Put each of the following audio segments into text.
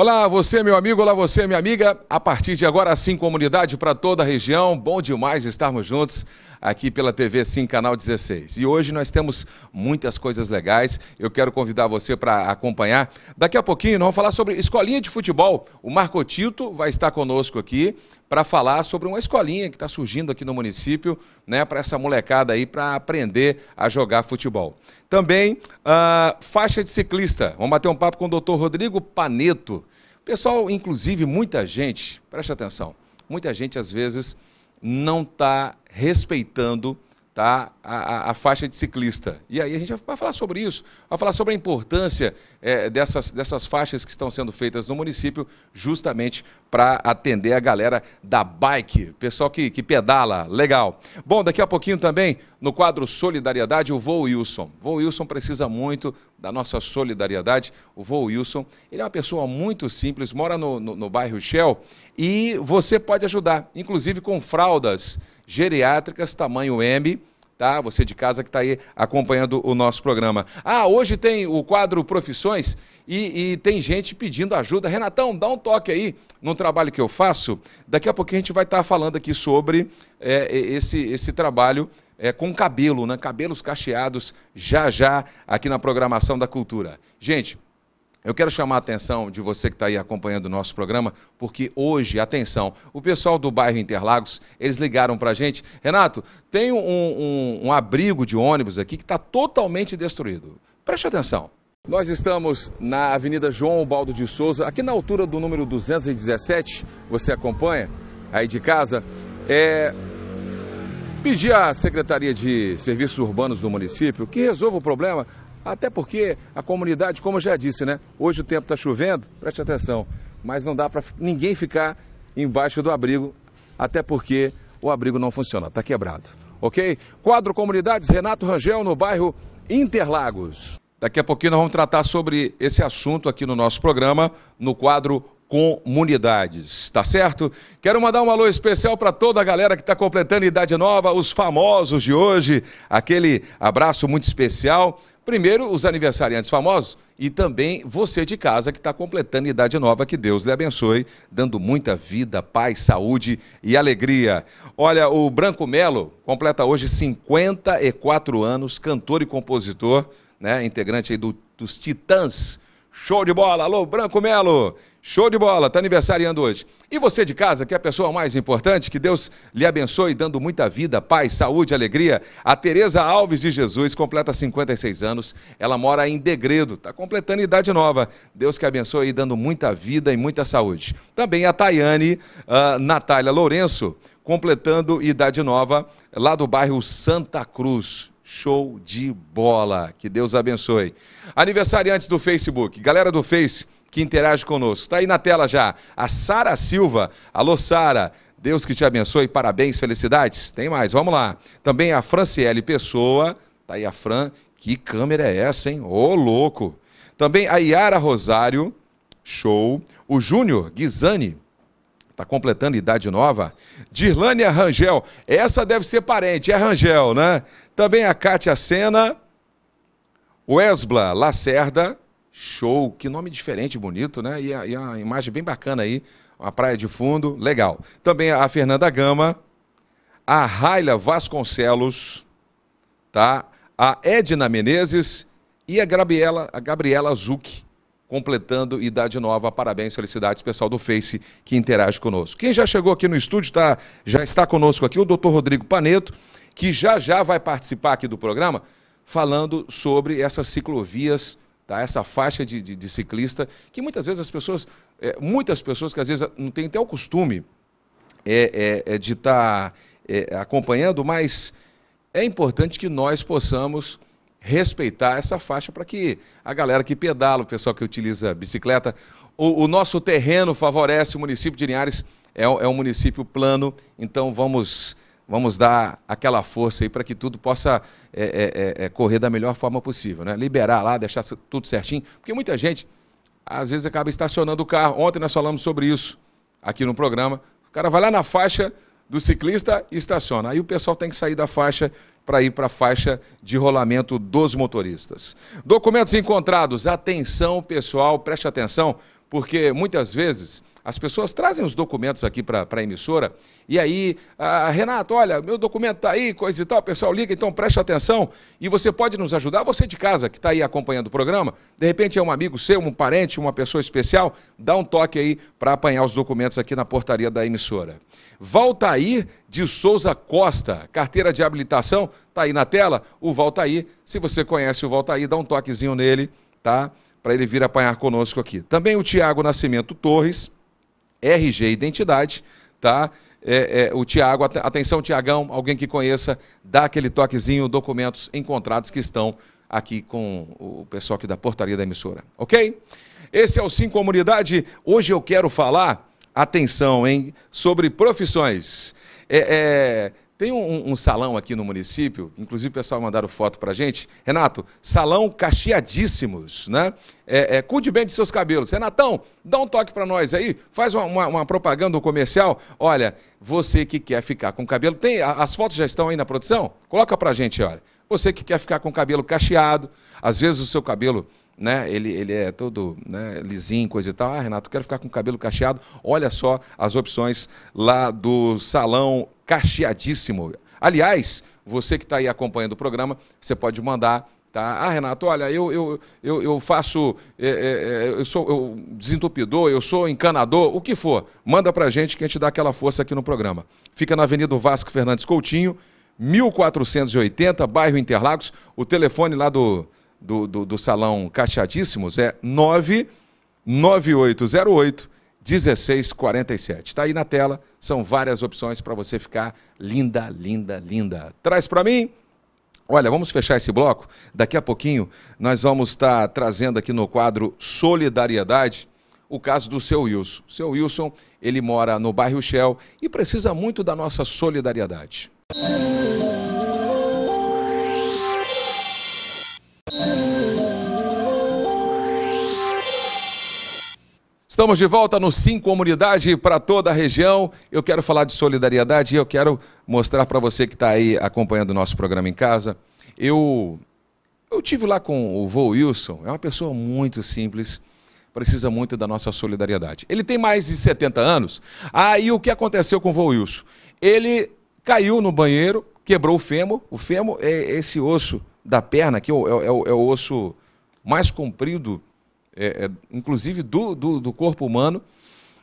Olá, você, meu amigo, olá, você, minha amiga. A partir de agora, sim, comunidade para toda a região. Bom demais estarmos juntos aqui pela TV Sim, canal 16. E hoje nós temos muitas coisas legais. Eu quero convidar você para acompanhar. Daqui a pouquinho nós vamos falar sobre escolinha de futebol. O Marco Tito vai estar conosco aqui para falar sobre uma escolinha que está surgindo aqui no município, né, para essa molecada aí, para aprender a jogar futebol. Também, uh, faixa de ciclista. Vamos bater um papo com o doutor Rodrigo Paneto. Pessoal, inclusive, muita gente, preste atenção, muita gente às vezes não está respeitando tá? A, a, a, faixa de ciclista. E aí a gente vai falar sobre isso, vai falar sobre a importância é, dessas, dessas faixas que estão sendo feitas no município, justamente para atender a galera da bike, pessoal que, que pedala, legal. Bom, daqui a pouquinho também, no quadro Solidariedade, o voo Wilson. Voo Wilson precisa muito da nossa solidariedade. O voo Wilson, ele é uma pessoa muito simples, mora no, no, no bairro Shell e você pode ajudar, inclusive com fraldas geriátricas, tamanho M, tá? Você de casa que está aí acompanhando o nosso programa. Ah, hoje tem o quadro Profissões e, e, tem gente pedindo ajuda. Renatão, dá um toque aí no trabalho que eu faço. Daqui a pouquinho a gente vai estar tá falando aqui sobre é, esse, esse trabalho é, com cabelo, né? Cabelos cacheados já já aqui na programação da cultura. Gente, eu quero chamar a atenção de você que está aí acompanhando o nosso programa, porque hoje, atenção, o pessoal do bairro Interlagos, eles ligaram para a gente. Renato, tem um, um, um, abrigo de ônibus aqui que está totalmente destruído. Preste atenção. Nós estamos na Avenida João Baldo de Souza, aqui na altura do número 217, você acompanha aí de casa. É... Pedi à Secretaria de Serviços Urbanos do município que resolva o problema até porque a comunidade, como eu já disse, né? Hoje o tempo está chovendo, preste atenção, mas não dá para ninguém ficar embaixo do abrigo, até porque o abrigo não funciona, está quebrado. Ok? Quadro Comunidades, Renato Rangel, no bairro Interlagos. Daqui a pouquinho nós vamos tratar sobre esse assunto aqui no nosso programa, no quadro comunidades, tá certo? Quero mandar um alô especial para toda a galera que está completando idade nova, os famosos de hoje, aquele abraço muito especial Primeiro, os aniversariantes famosos e também você de casa que está completando idade nova. Que Deus lhe abençoe, dando muita vida, paz, saúde e alegria. Olha, o Branco Melo completa hoje 54 anos, cantor e compositor, né, integrante aí do, dos Titãs. Show de bola! Alô, Branco Melo! Show de bola, tá aniversariando hoje. E você de casa, que é a pessoa mais importante, que Deus lhe abençoe, dando muita vida, paz, saúde, alegria. A Tereza Alves de Jesus completa 56 anos. Ela mora em Degredo, está completando idade nova. Deus que abençoe, dando muita vida e muita saúde. Também a Tayane uh, Natália Lourenço, completando idade nova, lá do bairro Santa Cruz. Show de bola. Que Deus abençoe. Aniversariantes do Facebook. Galera do Face que interage conosco. Está aí na tela já a Sara Silva. Alô, Sara. Deus que te abençoe, parabéns, felicidades. Tem mais, vamos lá. Também a Franciele Pessoa. Está aí a Fran. Que câmera é essa, hein? Ô, oh, louco. Também a Yara Rosário. Show. O Júnior Guizani está completando idade nova. Dirlânia Rangel, essa deve ser parente, é Rangel, né? Também a Cátia Sena, Wesbla Lacerda, Show, que nome diferente, bonito, né? E a, e a imagem bem bacana aí, uma praia de fundo, legal. Também a Fernanda Gama, a Raila Vasconcelos, tá? A Edna Menezes e a Gabriela, a Gabriela Zucchi, completando Idade Nova. Parabéns, felicidades, pessoal do Face que interage conosco. Quem já chegou aqui no estúdio, tá, já está conosco aqui, o doutor Rodrigo Paneto, que já já vai participar aqui do programa, falando sobre essas ciclovias Tá? Essa faixa de, de, de ciclista, que muitas vezes as pessoas, é, muitas pessoas que às vezes não têm até o costume é, é, é de estar tá, é, acompanhando, mas é importante que nós possamos respeitar essa faixa para que a galera que pedala, o pessoal que utiliza bicicleta, o, o nosso terreno favorece o município de Linhares, é, é um município plano, então vamos vamos dar aquela força aí para que tudo possa é, é, é, é, correr da melhor forma possível, né? Liberar lá, deixar tudo certinho, porque muita gente às vezes acaba estacionando o carro. Ontem nós falamos sobre isso aqui no programa. O cara vai lá na faixa do ciclista e estaciona. Aí o pessoal tem que sair da faixa para ir para a faixa de rolamento dos motoristas. Documentos encontrados. Atenção, pessoal, preste atenção, porque muitas vezes as pessoas trazem os documentos aqui para a emissora, e aí, ah, Renato, olha, meu documento está aí, coisa e tal, o pessoal liga, então preste atenção, e você pode nos ajudar, você de casa que está aí acompanhando o programa, de repente é um amigo seu, um parente, uma pessoa especial, dá um toque aí para apanhar os documentos aqui na portaria da emissora. Valtair de Souza Costa, carteira de habilitação, está aí na tela, o Valtair, se você conhece o Valtair, dá um toquezinho nele, tá? para ele vir apanhar conosco aqui. Também o Tiago Nascimento Torres, RG Identidade, tá? É, é, o Tiago, atenção Tiagão, alguém que conheça, dá aquele toquezinho, documentos encontrados que estão aqui com o pessoal aqui da portaria da emissora, ok? Esse é o Sim Comunidade, hoje eu quero falar, atenção, hein, sobre profissões. É, é tem um, um, salão aqui no município, inclusive o pessoal mandaram foto para gente. Renato, salão cacheadíssimos, né? É, é, cuide bem de seus cabelos. Renatão, dá um toque para nós aí, faz uma, uma, uma propaganda um comercial. Olha, você que quer ficar com cabelo, tem as fotos já estão aí na produção? Coloca para gente, olha. Você que quer ficar com cabelo cacheado, às vezes o seu cabelo né? Ele, ele é todo né, lisinho, coisa e tal. Ah, Renato, quero ficar com o cabelo cacheado. Olha só as opções lá do salão cacheadíssimo. Aliás, você que está aí acompanhando o programa, você pode mandar Tá? Ah, Renato, olha, eu, eu, eu, eu faço, é, é, é, eu sou eu desentupidor, eu sou encanador, o que for, manda pra gente que a gente dá aquela força aqui no programa. Fica na Avenida Vasco Fernandes Coutinho, 1480, bairro Interlagos, o telefone lá do, do, do, do salão cachadíssimos é 99808 1647. Está aí na tela, são várias opções para você ficar linda, linda, linda. Traz para mim. Olha, vamos fechar esse bloco. Daqui a pouquinho nós vamos estar tá trazendo aqui no quadro Solidariedade o caso do seu Wilson. O seu Wilson, ele mora no bairro Shell e precisa muito da nossa solidariedade. Estamos de volta no Sim Comunidade para toda a região. Eu quero falar de solidariedade e eu quero mostrar para você que está aí acompanhando o nosso programa em casa. Eu eu tive lá com o Vô Wilson, é uma pessoa muito simples, precisa muito da nossa solidariedade. Ele tem mais de 70 anos. Aí ah, o que aconteceu com o Vô Wilson? Ele caiu no banheiro, quebrou o fêmur. O fêmur é esse osso da perna, que é o, é é o osso mais comprido, é, é, inclusive do, do, do, corpo humano.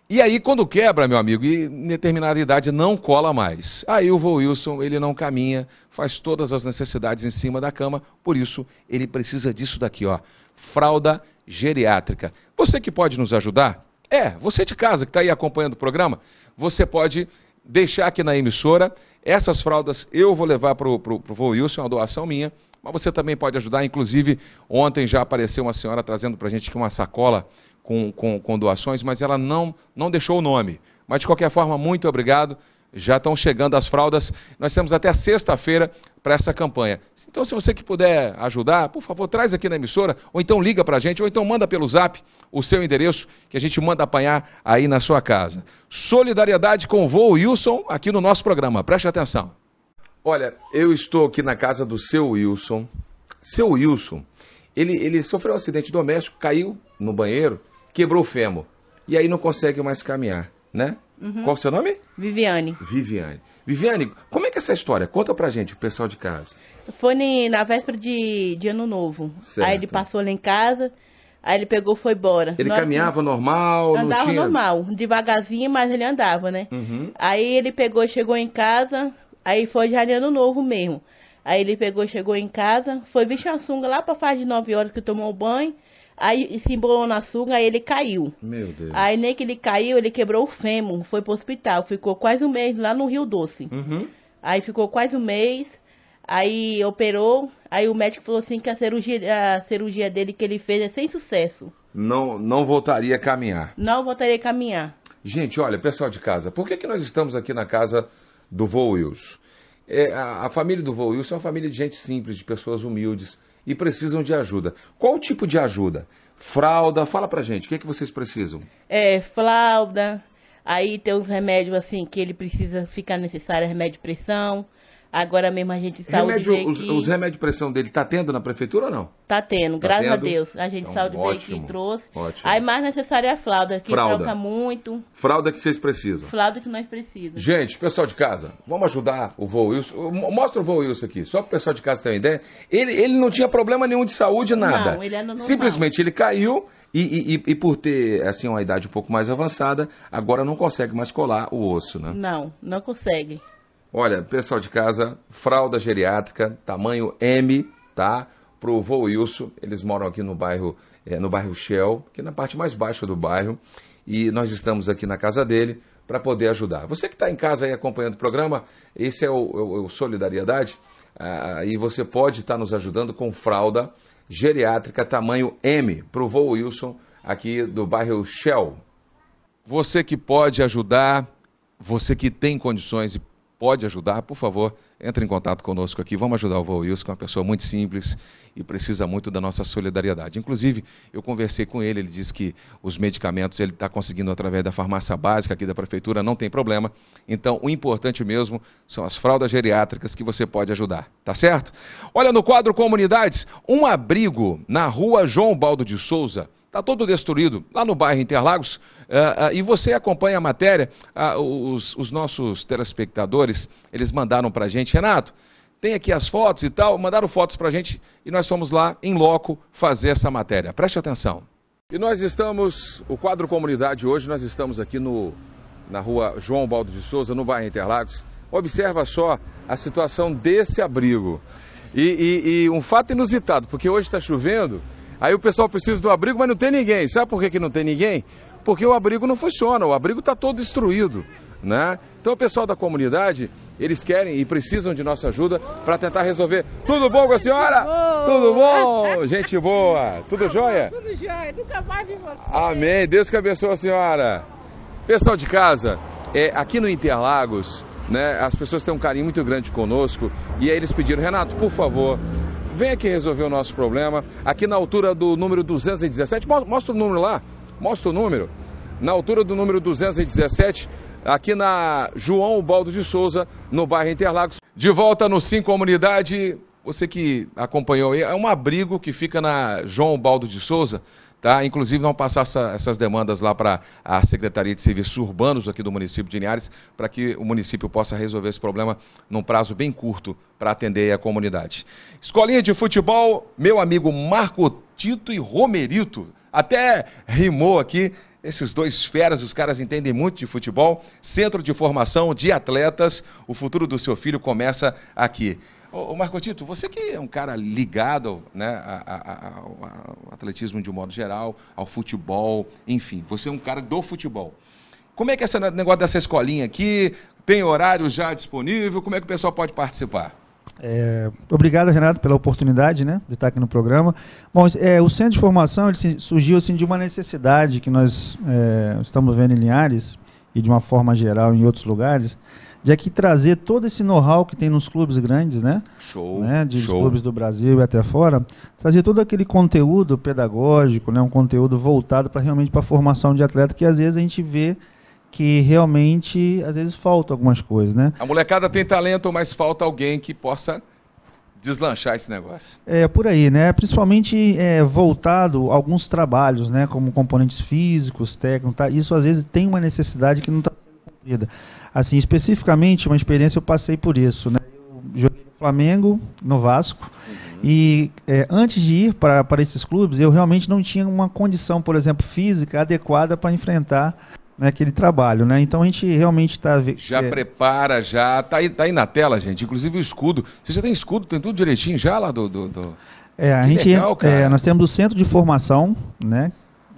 E aí, quando quebra, meu amigo, e em determinada idade não cola mais. Aí o Vô Wilson, ele não caminha, faz todas as necessidades em cima da cama, por isso ele precisa disso daqui, ó. Fralda geriátrica. Você que pode nos ajudar? É, você de casa que está aí acompanhando o programa, você pode deixar aqui na emissora essas fraldas eu vou levar para o Vô Wilson, é uma doação minha. Mas você também pode ajudar. Inclusive, ontem já apareceu uma senhora trazendo para a gente aqui uma sacola com, com, com, doações, mas ela não, não deixou o nome. Mas, de qualquer forma, muito obrigado. Já estão chegando as fraldas. Nós temos até sexta-feira para essa campanha. Então, se você que puder ajudar, por favor, traz aqui na emissora, ou então liga para a gente, ou então manda pelo zap o seu endereço, que a gente manda apanhar aí na sua casa. Solidariedade com o Voo Wilson aqui no nosso programa. Preste atenção. Olha, eu estou aqui na casa do seu Wilson. Seu Wilson, ele, ele sofreu um acidente doméstico, caiu no banheiro, quebrou o fêmur. E aí não consegue mais caminhar, né? Uhum. Qual o seu nome? Viviane. Viviane. Viviane, como é que é essa história? Conta pra gente, o pessoal de casa. Foi na véspera de, de Ano Novo. Certo. Aí ele passou lá em casa, aí ele pegou e foi embora. Ele Nós, caminhava normal? Andava tinha... normal, devagarzinho, mas ele andava, né? Uhum. Aí ele pegou, chegou em casa, Aí foi já de ano novo mesmo. Aí ele pegou, chegou em casa, foi vestir a sunga lá pra fase de 9 horas que tomou banho. Aí se embolou na sunga, aí ele caiu. Meu Deus. Aí nem que ele caiu, ele quebrou o fêmur, foi pro hospital. Ficou quase um mês lá no Rio Doce. Uhum. Aí ficou quase um mês. Aí operou, aí o médico falou assim que a cirurgia, a cirurgia dele que ele fez é sem sucesso. Não, não voltaria a caminhar. Não voltaria a caminhar. Gente, olha, pessoal de casa, por que, que nós estamos aqui na casa do Voius. É, a, a, família do Voius é uma família de gente simples, de pessoas humildes e precisam de ajuda. Qual tipo de ajuda? Fralda, fala pra gente, o que, é que vocês precisam? É, fralda, aí tem uns remédios assim que ele precisa ficar necessário, remédio de pressão, Agora mesmo a gente saiu remédio, de os, que... os remédios de pressão dele tá tendo na prefeitura ou não? Tá tendo, tá graças tendo? a Deus. A gente então, saiu de ótimo, que trouxe. Ótimo. Aí mais necessária é a fralda, que fralda. troca muito. Fralda que vocês precisam. Fralda que nós precisamos. Gente, pessoal de casa, vamos ajudar o Vô Wilson. Mostra o Vô Wilson aqui, só para o pessoal de casa ter uma ideia. Ele, ele não tinha problema nenhum de saúde, nada. Não, ele é normal. Simplesmente ele caiu e, e, e, por ter assim uma idade um pouco mais avançada, agora não consegue mais colar o osso, né? Não, não consegue. Olha, pessoal de casa, fralda geriátrica, tamanho M, tá? Pro vô Wilson, eles moram aqui no bairro, é, no bairro Shell, que é na parte mais baixa do bairro, e nós estamos aqui na casa dele para poder ajudar. Você que está em casa aí acompanhando o programa, esse é o, é o, é o Solidariedade, ah, e você pode estar tá nos ajudando com fralda geriátrica tamanho M pro vô Wilson aqui do bairro Shell. Você que pode ajudar, você que tem condições e pode ajudar, por favor, entre em contato conosco aqui. Vamos ajudar o Vô Wilson, que é uma pessoa muito simples e precisa muito da nossa solidariedade. Inclusive, eu conversei com ele, ele disse que os medicamentos ele está conseguindo através da farmácia básica aqui da prefeitura, não tem problema. Então, o importante mesmo são as fraldas geriátricas que você pode ajudar, tá certo? Olha no quadro Comunidades, um abrigo na rua João Baldo de Souza, está todo destruído, lá no bairro Interlagos. Uh, uh, e você acompanha a matéria, uh, os, os, nossos telespectadores, eles mandaram para a gente, Renato, tem aqui as fotos e tal, mandaram fotos para a gente e nós fomos lá em loco fazer essa matéria. Preste atenção. E nós estamos, o quadro Comunidade hoje, nós estamos aqui no, na rua João Baldo de Souza, no bairro Interlagos. Observa só a situação desse abrigo. E, e, e um fato inusitado, porque hoje está chovendo Aí o pessoal precisa do abrigo, mas não tem ninguém. Sabe por que, que não tem ninguém? Porque o abrigo não funciona, o abrigo está todo destruído. Né? Então o pessoal da comunidade, eles querem e precisam de nossa ajuda para tentar resolver. Tudo bom com a senhora? Tudo bom? Gente boa! Tudo jóia? Tudo jóia, nunca mais vi você. Amém, Deus que abençoe a senhora. Pessoal de casa, é, aqui no Interlagos, né, as pessoas têm um carinho muito grande conosco e aí eles pediram, Renato, por favor, Vem aqui resolver o nosso problema, aqui na altura do número 217. Mostra o número lá, mostra o número. Na altura do número 217, aqui na João Baldo de Souza, no bairro Interlagos. De volta no Sim Comunidade, você que acompanhou aí, é um abrigo que fica na João Baldo de Souza. Tá? Inclusive, vão passar essa, essas demandas lá para a Secretaria de Serviços Urbanos aqui do município de Linhares, para que o município possa resolver esse problema num prazo bem curto para atender a comunidade. Escolinha de futebol, meu amigo Marco Tito e Romerito. Até rimou aqui esses dois feras, os caras entendem muito de futebol. Centro de formação de atletas, o futuro do seu filho começa aqui. Ô, Marco Tito, você que é um cara ligado né, a, a, a, ao atletismo de um modo geral, ao futebol, enfim, você é um cara do futebol. Como é que é esse negócio dessa escolinha aqui? Tem horário já disponível? Como é que o pessoal pode participar? É, obrigado, Renato, pela oportunidade né, de estar aqui no programa. Bom, é, o centro de formação surgiu assim, de uma necessidade que nós é, estamos vendo em Linhares e de uma forma geral em outros lugares, de aqui trazer todo esse know-how que tem nos clubes grandes, né? Show. Né? De show. clubes do Brasil e até fora, trazer todo aquele conteúdo pedagógico, né? Um conteúdo voltado para realmente para a formação de atleta que às vezes a gente vê que realmente às vezes falta algumas coisas, né? A molecada tem talento, mas falta alguém que possa deslanchar esse negócio. É por aí, né? Principalmente é, voltado a alguns trabalhos, né? Como componentes físicos, técnicos, tá? isso às vezes tem uma necessidade que não está sendo cumprida. Assim, especificamente, uma experiência eu passei por isso. Né? Eu joguei no Flamengo, no Vasco, uhum. e é, antes de ir para esses clubes, eu realmente não tinha uma condição, por exemplo, física adequada para enfrentar né, aquele trabalho, né? Então a gente realmente está já é... prepara, já tá aí, tá aí na tela, gente. Inclusive o escudo. Você já tem escudo, tem tudo direitinho já lá do, do, do... É, a que gente legal, é, nós temos o centro de formação, né?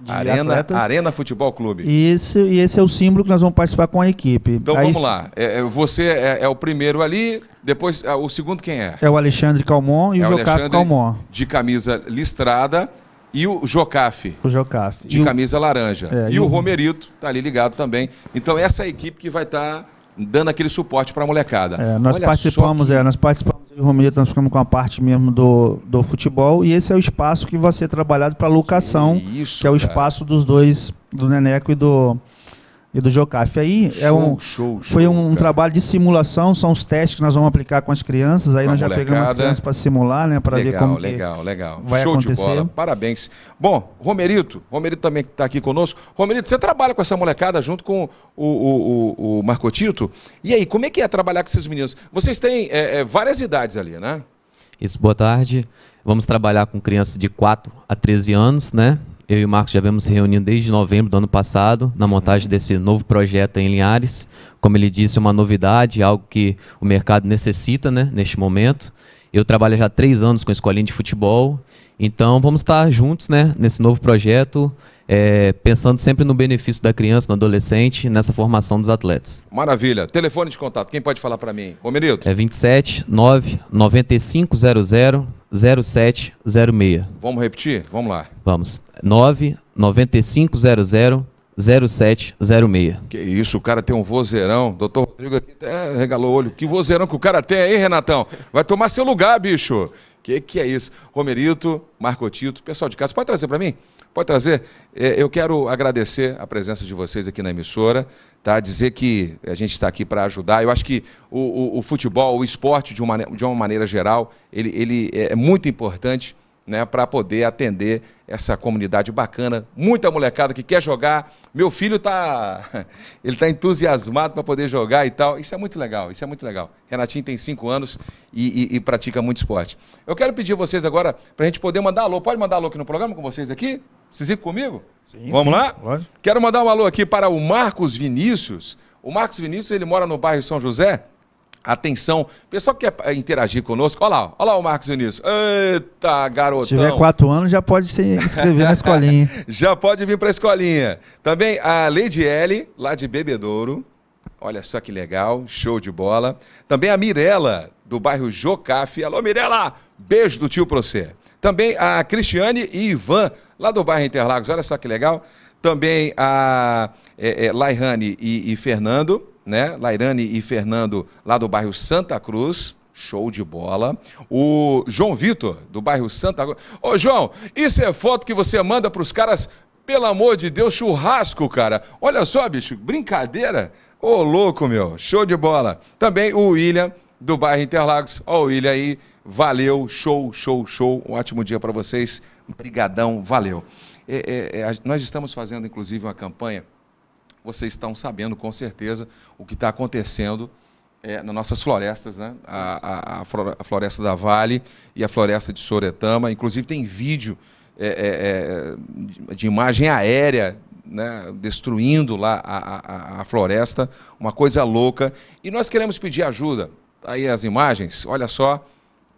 de Arena, atletas. Arena Futebol Clube. E esse, e esse é o símbolo que nós vamos participar com a equipe. Então Aí, vamos lá. É, é, você é, é, o primeiro ali, depois é, o segundo quem é? É o Alexandre Calmon e é o Jocafe Calmon. De camisa listrada. E o Jocafe. O Jocafe. De e camisa o... laranja. É, e, e, o Romerito está ali ligado também. Então essa é a equipe que vai estar tá dando aquele suporte para a molecada. É, nós Olha participamos, que... é, nós participamos e Romeria nós ficando com a parte mesmo do, do futebol e esse é o espaço que vai ser trabalhado para locação, que, isso, que é o cara. espaço dos dois, do Neneco e do e do Jocaf. Aí é show, é um, show, foi um trabalho de simulação, são os testes que nós vamos aplicar com as crianças. Aí nós já molecada. pegamos as crianças para simular, né? Para ver como legal, que legal. Vai show acontecer. de bola. Parabéns. Bom, Romerito, Romerito também está aqui conosco. Romerito, você trabalha com essa molecada junto com o, o, o, o Marco Tito. E aí, como é que é trabalhar com esses meninos? Vocês têm é, é, várias idades ali, né? Isso, boa tarde. Vamos trabalhar com crianças de 4 a 13 anos, né? Eu e o Marcos já vemos se reunindo desde novembro do ano passado na montagem desse novo projeto em Linhares. Como ele disse, uma novidade, algo que o mercado necessita né, neste momento. Eu trabalho já há três anos com a escolinha de futebol, então vamos estar juntos né, nesse novo projeto, é, pensando sempre no benefício da criança, do adolescente, nessa formação dos atletas. Maravilha. Telefone de contato, quem pode falar para mim? Ô, menino? É 27 9 9500 0706. Vamos repetir? Vamos lá. Vamos. 99500 0706. Que isso, o cara tem um vozeirão. Doutor Rodrigo aqui até regalou o olho. Que vozeirão que o cara tem aí, Renatão? Vai tomar seu lugar, bicho. Que que é isso? Romerito, Marcotito, pessoal de casa, pode trazer para mim? Pode trazer? É, eu quero agradecer a presença de vocês aqui na emissora, tá? dizer que a gente está aqui para ajudar. Eu acho que o, o, o, futebol, o esporte, de uma, de uma maneira geral, ele, ele é, é muito importante né, para poder atender essa comunidade bacana. Muita molecada que quer jogar. Meu filho está ele tá entusiasmado para poder jogar e tal. Isso é muito legal, isso é muito legal. Renatinho tem cinco anos e, e, e pratica muito esporte. Eu quero pedir vocês agora para a gente poder mandar alô. Pode mandar alô aqui no programa com vocês aqui? Vocês ficam comigo? Sim, Vamos sim, lá? Lógico. Quero mandar um alô aqui para o Marcos Vinícius. O Marcos Vinícius, ele mora no bairro São José. Atenção, pessoal que quer eh, interagir conosco, olha lá, olha lá o Marcos Vinícius. Eita, garotão. Se tiver quatro anos, já pode se inscrever na escolinha. já pode vir para a escolinha. Também a Lady L, lá de Bebedouro. Olha só que legal, show de bola. Também a Mirela, do bairro Jocafe. Alô, Mirela, beijo do tio para você. Também a Cristiane e Ivan, lá do bairro Interlagos. Olha só que legal. Também a é, é Lairane e, e, Fernando, né? Lairane e Fernando, lá do bairro Santa Cruz. Show de bola. O João Vitor, do bairro Santa Cruz. Ô, João, isso é foto que você manda para os caras, pelo amor de Deus, churrasco, cara. Olha só, bicho, brincadeira. Ô, louco, meu. Show de bola. Também o William, do bairro Interlagos. Ó, o William aí Valeu, show, show, show. Um ótimo dia para vocês. Brigadão, valeu. É, é, é nós estamos fazendo, inclusive, uma campanha. Vocês estão sabendo, com certeza, o que está acontecendo é, nas nossas florestas, né? A, a, a, floresta da Vale e a floresta de Soretama. Inclusive, tem vídeo é, é, de imagem aérea né, destruindo lá a, a, a, floresta, uma coisa louca. E nós queremos pedir ajuda. Tá aí as imagens, olha só,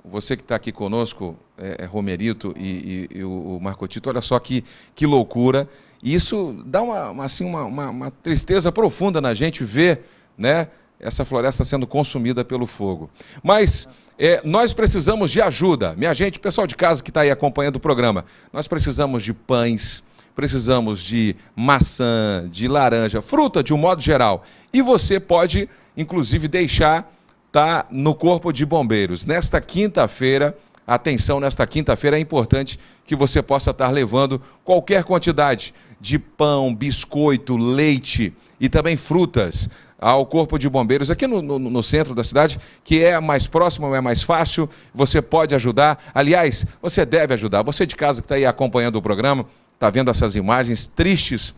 você que está aqui conosco, é, é, Romerito e, e, e, o Marco Tito, olha só que, que loucura. E isso dá uma, uma assim, uma, uma, uma, tristeza profunda na gente ver né, essa floresta sendo consumida pelo fogo. Mas é, nós precisamos de ajuda. Minha gente, pessoal de casa que está aí acompanhando o programa, nós precisamos de pães, precisamos de maçã, de laranja, fruta de um modo geral. E você pode, inclusive, deixar está no Corpo de Bombeiros. Nesta quinta-feira, atenção, nesta quinta-feira é importante que você possa estar levando qualquer quantidade de pão, biscoito, leite e também frutas ao Corpo de Bombeiros aqui no, no, no, centro da cidade, que é mais próximo, é mais fácil, você pode ajudar. Aliás, você deve ajudar. Você de casa que está aí acompanhando o programa, está vendo essas imagens tristes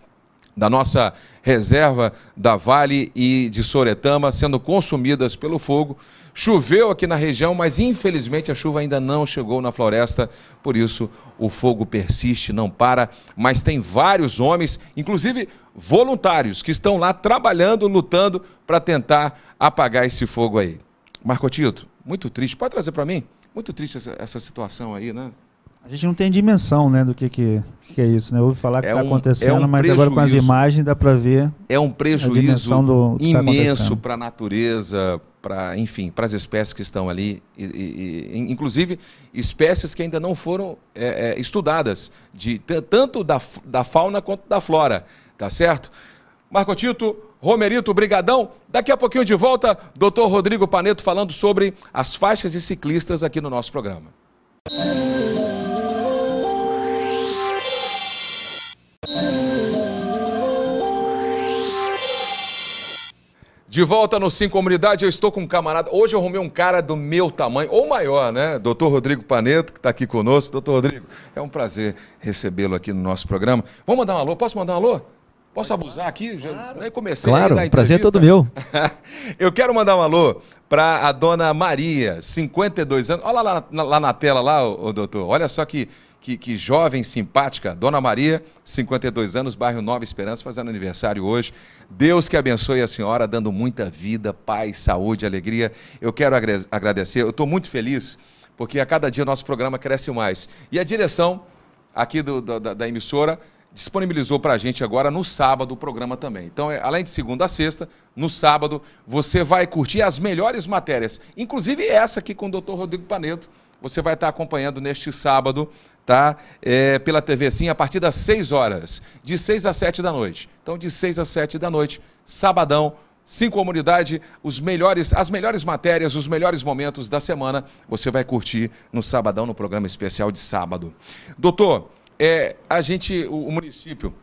da nossa reserva da Vale e de Soretama sendo consumidas pelo fogo. Choveu aqui na região, mas infelizmente a chuva ainda não chegou na floresta, por isso o fogo persiste, não para. Mas tem vários homens, inclusive voluntários, que estão lá trabalhando, lutando para tentar apagar esse fogo aí. Marco Tito, muito triste. Pode trazer para mim? Muito triste essa, essa situação aí, né? A gente não tem dimensão, né, do que, que, que é isso, né? Ouvi falar que está é tá um, acontecendo, é um mas prejuízo. agora com as imagens dá para ver. É um prejuízo do, tá imenso para a natureza, para, enfim, para as espécies que estão ali, e, e, inclusive espécies que ainda não foram é, é estudadas, de tanto da, da fauna quanto da flora, tá certo? Marco Tito, Romerito, brigadão. Daqui a pouquinho de volta, doutor Rodrigo Paneto falando sobre as faixas de ciclistas aqui no nosso programa. De volta no Sim Comunidade, eu estou com um camarada. Hoje eu arrumei um cara do meu tamanho, ou maior, né? Doutor Rodrigo Paneto, que está aqui conosco. Doutor Rodrigo, é um prazer recebê-lo aqui no nosso programa. Vamos mandar um alô? Posso mandar um alô? Posso abusar aqui? Claro. Né? comecei. Claro, o prazer é todo meu. eu quero mandar um alô para a dona Maria, 52 anos. Olha lá, lá, na tela, lá, o ô doutor. Olha só que que, que, jovem, simpática, Dona Maria, 52 anos, bairro Nova Esperança, fazendo aniversário hoje. Deus que abençoe a senhora, dando muita vida, paz, saúde, alegria. Eu quero agradecer, eu estou muito feliz, porque a cada dia nosso programa cresce mais. E a direção aqui do, da, da, emissora disponibilizou para a gente agora no sábado o programa também. Então, é, além de segunda a sexta, no sábado você vai curtir as melhores matérias, inclusive essa aqui com o Dr. Rodrigo Paneto. Você vai estar acompanhando neste sábado tá? É, pela TV Sim, a partir das 6 horas, de 6 às 7 da noite. Então, de 6 às 7 da noite, sabadão, Sim Comunidade, os melhores, as melhores matérias, os melhores momentos da semana, você vai curtir no sabadão, no programa especial de sábado. Doutor, é, a gente, o, o município,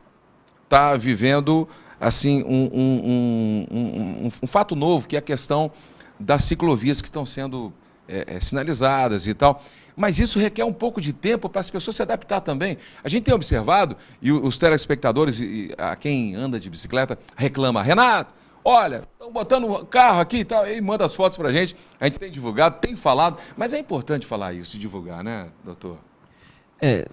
está vivendo assim um, um, um, um, fato novo, que é a questão das ciclovias que estão sendo é, é sinalizadas e tal. Mas isso requer um pouco de tempo para as pessoas se adaptar também. A gente tem observado, e os telespectadores, e a quem anda de bicicleta, reclama, Renato, olha, estão botando um carro aqui e tal, e manda as fotos para a gente. A gente tem divulgado, tem falado, mas é importante falar isso, divulgar, né, doutor? É,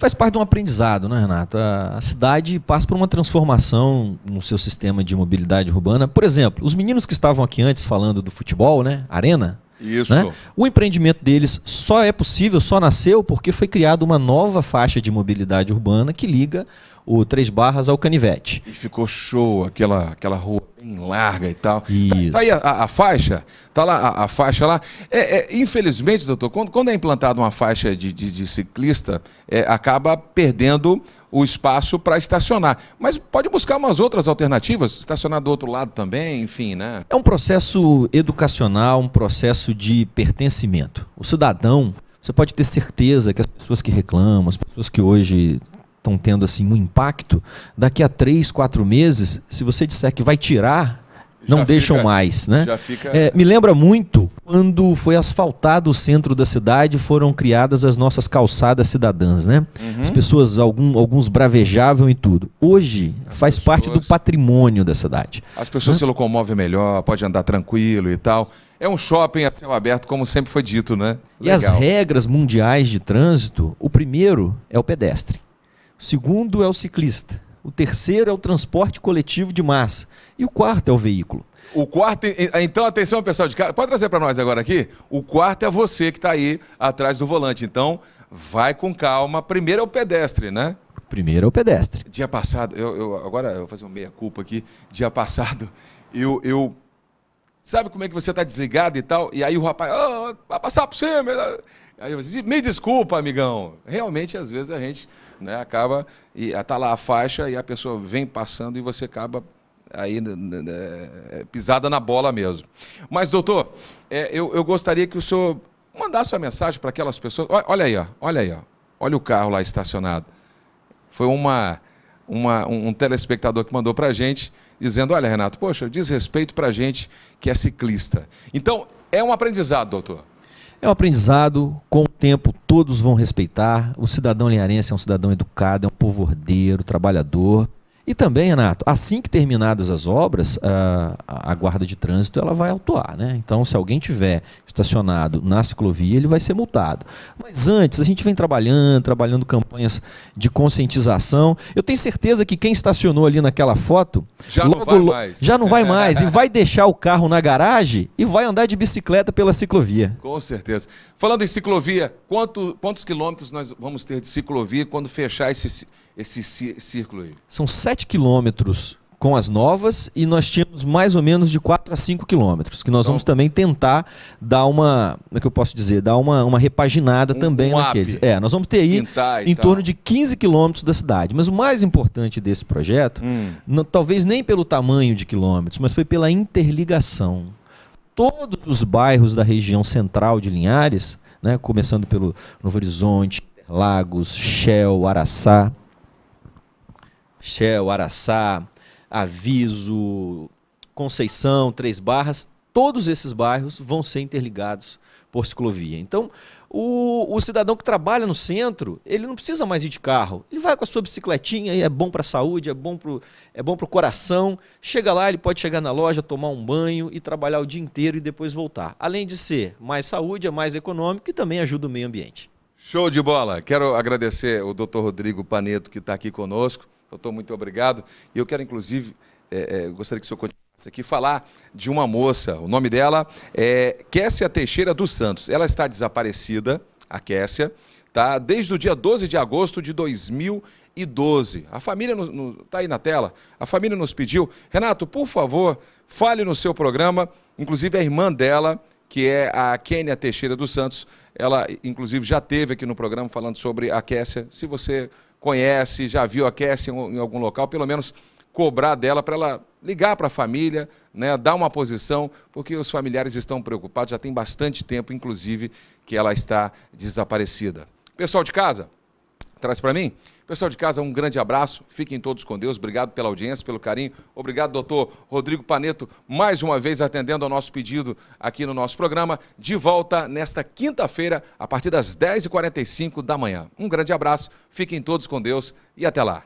faz parte de um aprendizado, né, Renato? a, cidade passa por uma transformação no seu sistema de mobilidade urbana. Por exemplo, os meninos que estavam aqui antes falando do futebol, né, arena, isso. Né? O empreendimento deles só é possível, só nasceu porque foi criada uma nova faixa de mobilidade urbana que liga o Três Barras ao Canivete. E ficou show aquela, aquela rua em larga e tal. Isso. Tá, tá aí a, a, faixa, tá lá a, a faixa lá. É, é, infelizmente, doutor, quando, quando é implantada uma faixa de, de, de ciclista, é, acaba perdendo o espaço para estacionar. Mas pode buscar umas outras alternativas, estacionar do outro lado também, enfim, né? É um processo educacional, um processo de pertencimento. O cidadão, você pode ter certeza que as pessoas que reclamam, as pessoas que hoje estão tendo assim um impacto, daqui a três, quatro meses, se você disser que vai tirar, não já deixam fica, mais, né? Fica... É, me lembra muito quando foi asfaltado o centro da cidade, foram criadas as nossas calçadas cidadãs, né? Uhum. As pessoas, algum, alguns bravejavam e tudo. Hoje as faz pessoas... parte do patrimônio da cidade. As pessoas né? se locomovem melhor, pode andar tranquilo e tal. É um shopping a céu aberto, como sempre foi dito, né? Legal. E as regras mundiais de trânsito, o primeiro é o pedestre. O segundo é o ciclista. O terceiro é o transporte coletivo de massa. E o quarto é o veículo. O quarto, então atenção pessoal de casa, pode trazer para nós agora aqui? O quarto é você que está aí atrás do volante. Então, vai com calma. Primeiro é o pedestre, né? Primeiro é o pedestre. Dia passado, eu, eu agora eu vou fazer uma meia culpa aqui. Dia passado, eu, eu sabe como é que você está desligado e tal? E aí o rapaz, oh, vai passar por cima. Aí eu disse, me desculpa, amigão. Realmente, às vezes, a gente né, acaba, está eh, lá a faixa e a pessoa vem passando e você acaba aí né, né, né, é, é, pisada na bola mesmo. Mas, doutor, é, eu, eu gostaria que o senhor mandasse uma mensagem para aquelas pessoas. Olha, aí, ó, olha aí, ó. olha o carro lá estacionado. Foi uma, uma um, um telespectador que mandou para a gente, dizendo, olha, Renato, poxa, diz respeito para a gente que é ciclista. Então, é um aprendizado, doutor. É um aprendizado, com o tempo todos vão respeitar. O cidadão linharense é um cidadão educado, é um ordeiro, trabalhador. E também, Renato, assim que terminadas as obras, a, a, guarda de trânsito ela vai autuar, né? Então, se alguém tiver estacionado na ciclovia, ele vai ser multado. Mas antes, a gente vem trabalhando, trabalhando campanhas de conscientização. Eu tenho certeza que quem estacionou ali naquela foto já logo, não vai mais. Já não vai mais e vai deixar o carro na garagem e vai andar de bicicleta pela ciclovia. Com certeza. Falando em ciclovia, quanto, quantos quilômetros nós vamos ter de ciclovia quando fechar esse, esse círculo aí? São sete 7 quilômetros com as novas e nós tínhamos mais ou menos de 4 a 5 quilômetros, que nós então, vamos também tentar dar uma, como é que eu posso dizer, dar uma, uma repaginada um, também um naqueles. Up, é, nós vamos ter aí pintar, em então. torno de 15 quilômetros da cidade. Mas o mais importante desse projeto, hum. não, talvez nem pelo tamanho de quilômetros, mas foi pela interligação. Todos os bairros da região central de Linhares, né, começando pelo Novo Horizonte, Lagos, Shell, Araçá, Shell, Araçá, Aviso, Conceição, Três Barras, todos esses bairros vão ser interligados por ciclovia. Então, o, o, cidadão que trabalha no centro, ele não precisa mais ir de carro. Ele vai com a sua bicicletinha e é bom para a saúde, é bom para é bom o coração. Chega lá, ele pode chegar na loja, tomar um banho e trabalhar o dia inteiro e depois voltar. Além de ser mais saúde, é mais econômico e também ajuda o meio ambiente. Show de bola! Quero agradecer o Dr. Rodrigo Paneto que está aqui conosco. Doutor, muito obrigado. E eu quero, inclusive, é, é, gostaria que o senhor continuasse aqui, falar de uma moça. O nome dela é Kessia Teixeira dos Santos. Ela está desaparecida, a Kessia, tá? desde o dia 12 de agosto de 2012. A família, está aí na tela, a família nos pediu. Renato, por favor, fale no seu programa, inclusive a irmã dela, que é a Kênia Teixeira dos Santos. Ela, inclusive, já teve aqui no programa falando sobre a Kessia. Se você conhece, já viu a Cassie em, em algum local, pelo menos cobrar dela para ela ligar para a família, né, dar uma posição, porque os familiares estão preocupados, já tem bastante tempo, inclusive, que ela está desaparecida. Pessoal de casa, traz para mim. Pessoal de casa, um grande abraço. Fiquem todos com Deus. Obrigado pela audiência, pelo carinho. Obrigado, doutor Rodrigo Paneto, mais uma vez atendendo ao nosso pedido aqui no nosso programa. De volta nesta quinta-feira, a partir das 10h45 da manhã. Um grande abraço. Fiquem todos com Deus e até lá.